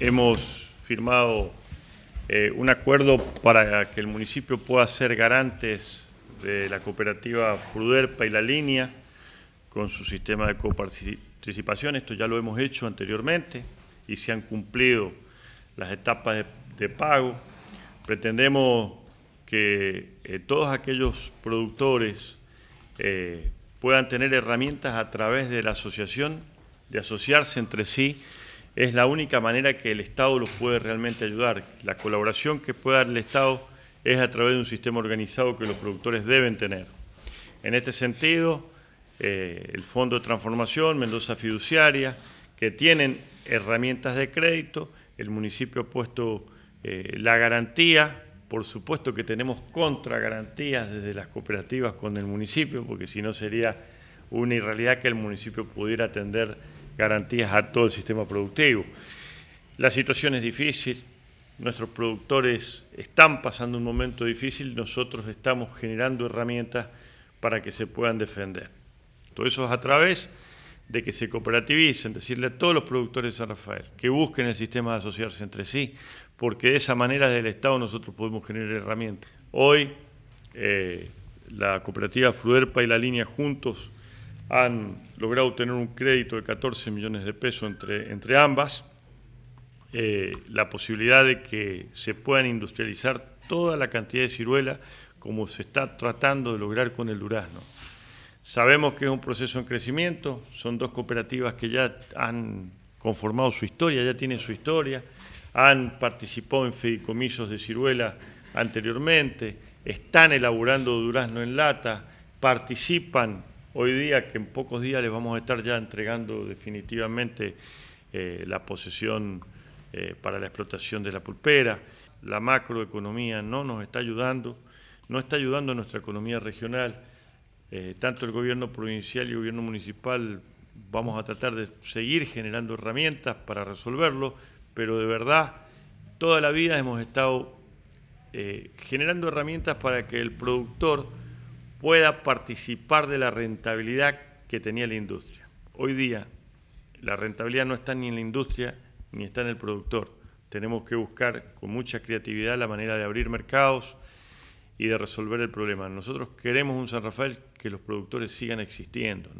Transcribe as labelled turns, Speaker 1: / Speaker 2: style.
Speaker 1: hemos firmado eh, un acuerdo para que el municipio pueda ser garantes de la cooperativa Pruderpa y la línea con su sistema de coparticipación. Esto ya lo hemos hecho anteriormente y se han cumplido las etapas de, pago. Pretendemos que eh, todos aquellos productores eh, puedan tener herramientas a través de la asociación, de asociarse entre sí es la única manera que el Estado los puede realmente ayudar. La colaboración que puede dar el Estado es a través de un sistema organizado que los productores deben tener. En este sentido, eh, el Fondo de Transformación, Mendoza Fiduciaria, que tienen herramientas de crédito, el municipio ha puesto eh, la garantía, por supuesto que tenemos contragarantías desde las cooperativas con el municipio, porque si no sería una irrealidad que el municipio pudiera atender garantías a todo el sistema productivo. La situación es difícil, nuestros productores están pasando un momento difícil, nosotros estamos generando herramientas para que se puedan defender. Todo eso es a través de que se cooperativicen, decirle a todos los productores de San Rafael que busquen el sistema de asociarse entre sí, porque de esa manera del Estado nosotros podemos generar herramientas. Hoy eh, la cooperativa Fruerpa y la línea Juntos han logrado tener un crédito de 14 millones de pesos entre, entre ambas, eh, la posibilidad de que se puedan industrializar toda la cantidad de ciruela como se está tratando de lograr con el durazno. Sabemos que es un proceso en crecimiento, son dos cooperativas que ya han conformado su historia, ya tienen su historia, han participado en fedicomisos de ciruela anteriormente, están elaborando durazno en lata, participan hoy día, que en pocos días les vamos a estar ya entregando definitivamente eh, la posesión eh, para la explotación de la pulpera. La macroeconomía no nos está ayudando, no está ayudando a nuestra economía regional. Eh, tanto el gobierno provincial y el gobierno municipal vamos a tratar de seguir generando herramientas para resolverlo, pero de verdad toda la vida hemos estado generando herramientas para que el productor pueda participar de la rentabilidad que tenía la industria. Hoy día la rentabilidad no está ni en la industria ni está en el productor. Tenemos que buscar con mucha creatividad la manera de abrir mercados y de resolver el problema. Nosotros queremos un San Rafael que los productores sigan existiendo.